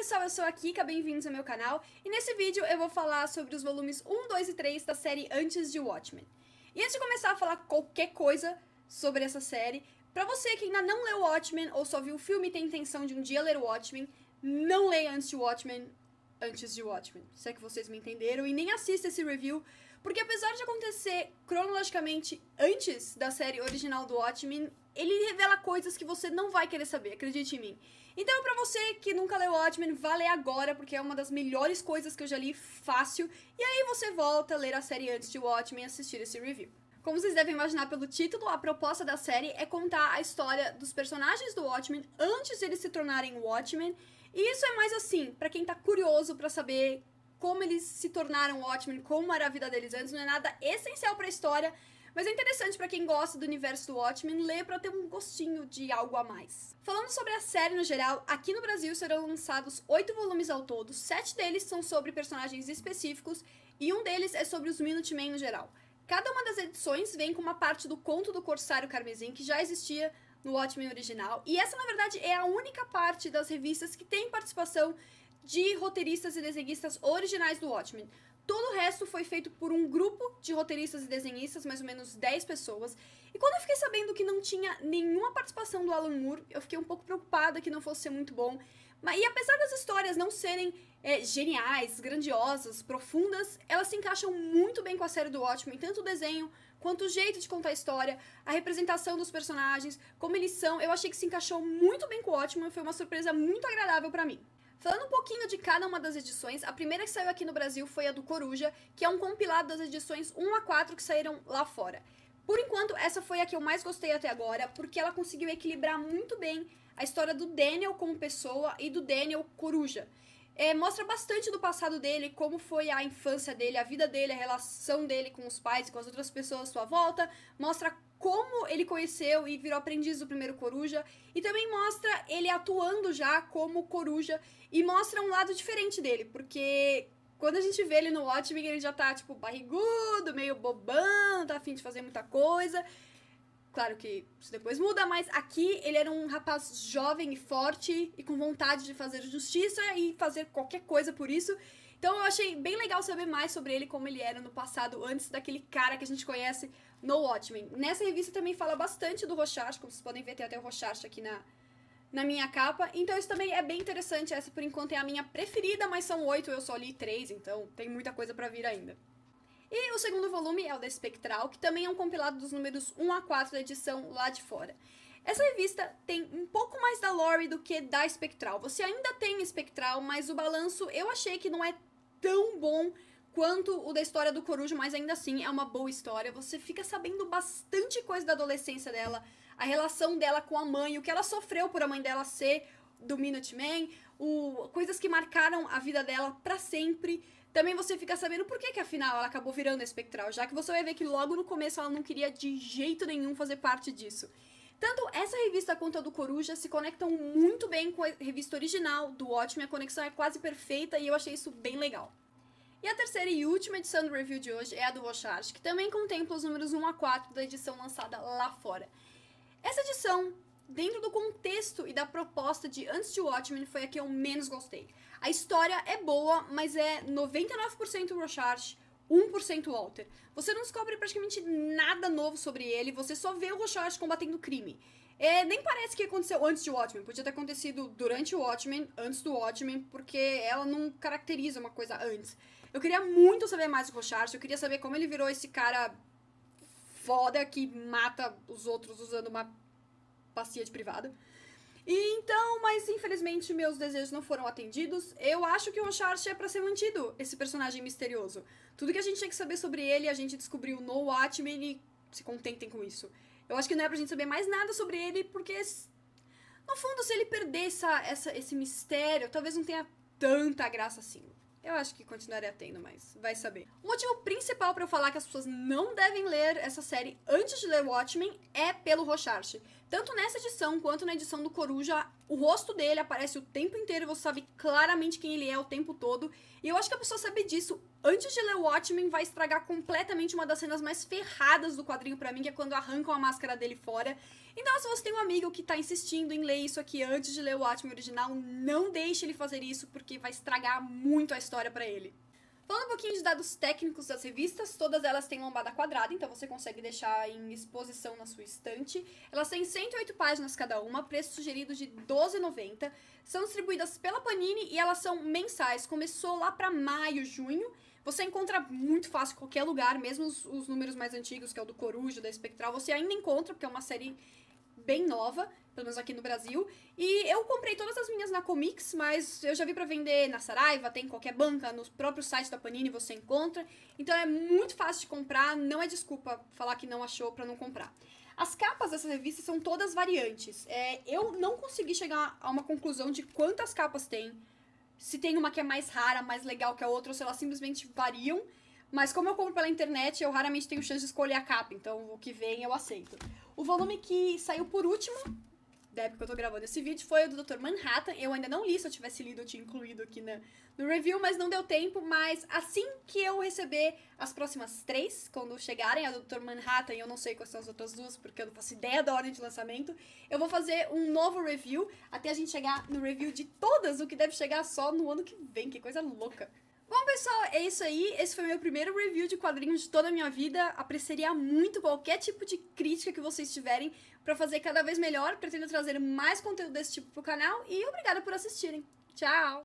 pessoal, eu sou a Kika, bem-vindos ao meu canal e nesse vídeo eu vou falar sobre os volumes 1, 2 e 3 da série Antes de Watchmen. E antes de começar a falar qualquer coisa sobre essa série, pra você que ainda não leu Watchmen ou só viu o filme e tem intenção de um dia ler Watchmen, não leia Antes de Watchmen antes de Watchmen, se é que vocês me entenderam, e nem assista esse review porque apesar de acontecer cronologicamente antes da série original do Watchmen, ele revela coisas que você não vai querer saber, acredite em mim. Então, para você que nunca leu Watchmen, vá ler agora, porque é uma das melhores coisas que eu já li, fácil. E aí você volta a ler a série antes de Watchmen e assistir esse review. Como vocês devem imaginar pelo título, a proposta da série é contar a história dos personagens do Watchmen antes de eles se tornarem Watchmen. E isso é mais assim, para quem tá curioso para saber como eles se tornaram Watchmen, como era a vida deles antes, não é nada essencial para a história, mas é interessante para quem gosta do universo do Watchmen ler para ter um gostinho de algo a mais. Falando sobre a série no geral, aqui no Brasil serão lançados oito volumes ao todo, sete deles são sobre personagens específicos e um deles é sobre os Minutemen no geral. Cada uma das edições vem com uma parte do conto do Corsário Carmesim que já existia no Watchmen original, e essa na verdade é a única parte das revistas que tem participação de roteiristas e desenhistas originais do Watchmen. Todo o resto foi feito por um grupo de roteiristas e desenhistas, mais ou menos 10 pessoas. E quando eu fiquei sabendo que não tinha nenhuma participação do Alan Moore, eu fiquei um pouco preocupada que não fosse ser muito bom. Mas, e apesar das histórias não serem é, geniais, grandiosas, profundas, elas se encaixam muito bem com a série do Watchmen, tanto o desenho quanto o jeito de contar a história, a representação dos personagens, como eles são. Eu achei que se encaixou muito bem com o Watchmen, foi uma surpresa muito agradável para mim. Falando um pouquinho de cada uma das edições, a primeira que saiu aqui no Brasil foi a do Coruja, que é um compilado das edições 1 a 4 que saíram lá fora. Por enquanto, essa foi a que eu mais gostei até agora, porque ela conseguiu equilibrar muito bem a história do Daniel como pessoa e do Daniel Coruja. É, mostra bastante do passado dele, como foi a infância dele, a vida dele, a relação dele com os pais e com as outras pessoas à sua volta. Mostra como ele conheceu e virou aprendiz do primeiro coruja. E também mostra ele atuando já como coruja e mostra um lado diferente dele, porque quando a gente vê ele no Watchmen, ele já tá, tipo, barrigudo, meio bobão, tá afim de fazer muita coisa. Claro que isso depois muda, mas aqui ele era um rapaz jovem e forte e com vontade de fazer justiça e fazer qualquer coisa por isso. Então eu achei bem legal saber mais sobre ele, como ele era no passado, antes daquele cara que a gente conhece no Watchmen. Nessa revista também fala bastante do Rochart, como vocês podem ver, tem até o Rochart aqui na, na minha capa. Então isso também é bem interessante. Essa, por enquanto, é a minha preferida, mas são oito, eu só li três, então tem muita coisa para vir ainda. E o segundo volume é o da Espectral, que também é um compilado dos números 1 a 4 da edição lá de fora. Essa revista tem um pouco mais da Lore do que da Espectral. Você ainda tem Espectral, mas o balanço eu achei que não é tão bom quanto o da história do Corujo, mas ainda assim é uma boa história. Você fica sabendo bastante coisa da adolescência dela, a relação dela com a mãe, o que ela sofreu por a mãe dela ser do Minuteman, o, coisas que marcaram a vida dela para sempre. Também você fica sabendo por que, que afinal ela acabou virando a espectral, já que você vai ver que logo no começo ela não queria de jeito nenhum fazer parte disso. Tanto essa revista quanto a do Coruja se conectam muito bem com a revista original do Ótimo, a conexão é quase perfeita e eu achei isso bem legal. E a terceira e última edição do review de hoje é a do Oshart, que também contempla os números 1 a 4 da edição lançada lá fora. Essa edição, dentro do contexto e da proposta de antes de Watchmen, foi a que eu menos gostei. A história é boa, mas é 99% Rorschach, 1% Walter. Você não descobre praticamente nada novo sobre ele, você só vê o Rochard combatendo crime. É, nem parece que aconteceu antes de Watchmen. Podia ter acontecido durante o Watchmen, antes do Watchmen, porque ela não caracteriza uma coisa antes. Eu queria muito saber mais do Rochard, eu queria saber como ele virou esse cara foda que mata os outros usando uma bacia de privada. E então, mas infelizmente meus desejos não foram atendidos. Eu acho que o Uncharted é para ser mantido, esse personagem misterioso. Tudo que a gente tinha que saber sobre ele, a gente descobriu no Watchmen e se contentem com isso. Eu acho que não é pra gente saber mais nada sobre ele, porque no fundo, se ele perder essa, essa esse mistério, talvez não tenha tanta graça assim. Eu acho que continuaria tendo, mas vai saber. O motivo principal para eu falar que as pessoas não devem ler essa série antes de ler Watchmen é pelo Rochart. Tanto nessa edição quanto na edição do Coruja, o rosto dele aparece o tempo inteiro, você sabe claramente quem ele é o tempo todo. E eu acho que a pessoa sabe disso Antes de ler Watchmen, vai estragar completamente uma das cenas mais ferradas do quadrinho para mim, que é quando arrancam a máscara dele fora. Então, se você tem um amigo que tá insistindo em ler isso aqui antes de ler o Watchmen original, não deixe ele fazer isso, porque vai estragar muito a história para ele. Falando um pouquinho de dados técnicos das revistas, todas elas têm lombada quadrada, então você consegue deixar em exposição na sua estante. Elas têm 108 páginas cada uma, preço sugerido de R$12,90. São distribuídas pela Panini e elas são mensais. Começou lá para maio, junho. Você encontra muito fácil em qualquer lugar, mesmo os, os números mais antigos, que é o do Coruja, da Espectral, você ainda encontra, porque é uma série bem nova pelo menos aqui no Brasil. E eu comprei todas as minhas na Comix, mas eu já vi para vender na Saraiva, tem qualquer banca, no próprio site da Panini você encontra. Então é muito fácil de comprar, não é desculpa falar que não achou para não comprar. As capas dessa revista são todas variantes. É, eu não consegui chegar a uma conclusão de quantas capas tem, se tem uma que é mais rara, mais legal que a outra, ou se elas simplesmente variam. Mas como eu compro pela internet, eu raramente tenho chance de escolher a capa, então o que vem eu aceito. O volume que saiu por último da época que eu tô gravando esse vídeo, foi o do Dr. Manhattan. Eu ainda não li, se eu tivesse lido, eu tinha incluído aqui na, no review, mas não deu tempo. Mas assim que eu receber as próximas três, quando chegarem a Dr. Manhattan, e eu não sei quais são as outras duas, porque eu não faço ideia da ordem de lançamento, eu vou fazer um novo review até a gente chegar no review de todas, o que deve chegar só no ano que vem. Que coisa louca! Bom, pessoal, é isso aí. Esse foi meu primeiro review de quadrinhos de toda a minha vida. Apreciaria muito qualquer tipo de crítica que vocês tiverem para fazer cada vez melhor. Pretendo trazer mais conteúdo desse tipo pro canal e obrigada por assistirem. Tchau!